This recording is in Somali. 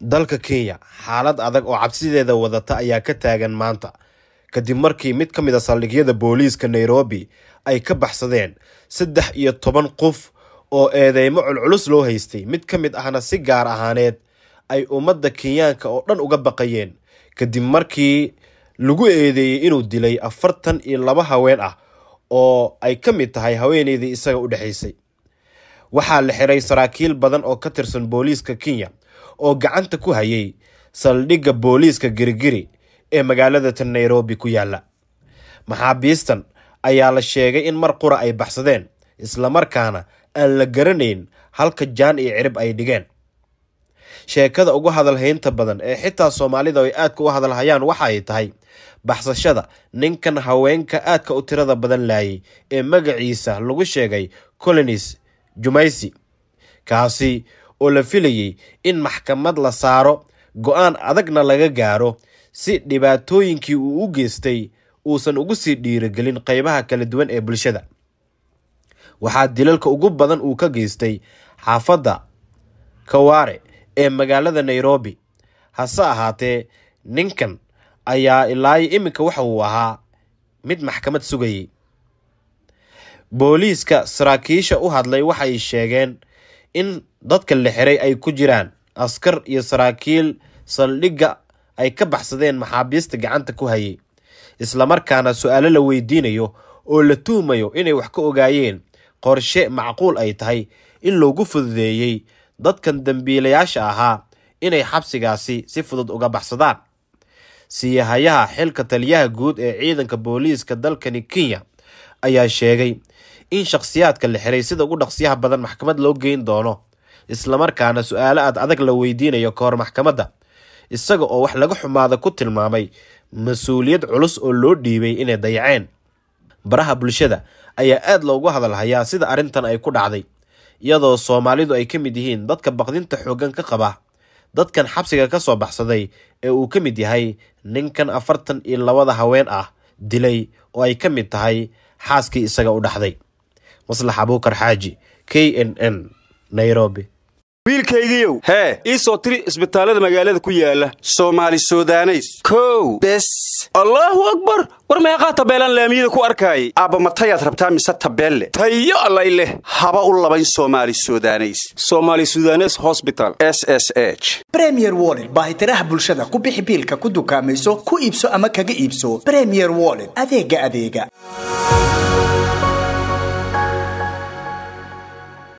dalka kenya xaalad adag oo cabsideeda wadata ayaa ka taagan maanta kadib markii mid ka mid a ah saldhigyada booliiska nairobi ay ka baxsadeen saddex iyo toban qof oo eedeymo culculus loo haystay mid ka mid ahna si gaar ahaaneed ay ummadda kenyaanka oo dhan uga baqayeen kadib markii lagu eedeeyey inuu dilay afartan iyo laba haween ah oo ay ka mid tahay haweeneydii isaga u dhexaysay waxaa la xiray saraakiil badan oo ka tirsan booliiska kenya oo gacanta ku hayay saldhigga booliiska girigiri ee magaalada ta nairobi ku yaalla maxaabiistan ayaa la sheegay in mar qura ay baxsadeen islamarkaana aan la garanayn halka jaan iyo cirib ay dhigeen sheekada ugu hadalhaynta badan ee xitaa soomaalida ay aadka u hadalhayaan ay tahay baxsashada ninkan haweenka aadka u tirada badan laayay ee magaciisa lagu sheegay colonis jumaysi kaasi oo la filayey in maxkamad la saaro go-aan adagna laga gaaro si dhibaatooyinkii uu u geystay uusan ugu sii dhiirigelin qaybaha kala duwan ee bulshada waxaa dilalka ugu badan uu ka geystay xaafadda kawaare ee magaalada nairobi hase ahaatee ninkan ayaa ilaayo iminka waxa uu ahaa mid maxkamad sugayay booliiska saraakiisha u hadlay waxay sheegeen in dadka la xiray ay ku jiraan askar iyo saraakiil saldhigga ay ka baxsadeen maxaabiista gacanta ku hayay islamarkaana su-aalo la weydiinayo oo la tuumayo inay wax ka ogaayeen qorshe macquul ay tahay in loogu fududeeyey dadkan dembiilayaasha ahaa inay xabsigaasi si fudud uga baxsadaan siyahayaha xilka taliyaha guud ee ciidanka booliiska dalkani kenya ayaa sheegay in shakhsiyaadka la xiray sida ugu dhaqsiyaha badan maxkamad loo geyn doono islamarkaana su-aalo aad adag la weydiinayo kahor maxkamadda isaga oo wax laga xumaada ku tilmaamay mas-uuliyad culus oo loo dhiibay inay dayaceen baraha bulshada ayaa aad loogu hadalhayaa sida arrintan ay ku dhacday iyadoo soomaalidu ay ka mid yihiin dadka baqdinta xooggan ka qaba dadkan xabsiga ka soo baxsaday ee uu ka mid yahay ninkan afartan iyo labada haween ah dilay oo ay ka mid tahay xaaskii isaga u dhaxday maslax abuukar xaaji k n n nairobi wiilkaygiiow hee ii soo tiri isbitaalada magaalada ku yaala soomaali sudaneys kow bes allaahu akbar war meeqaa tabeelaan laamiyada ku arkaayay aabbamatayaad rabtaa mise tabeelle tayo allay leh haba u labayn soomaali sudaneys soomaali sudanes hosbital s s h bremier woled baahitiraha bulshada ku bixi biilka ku dukaamayso ku iibso ama kaga iibso bremier woled adeega adeega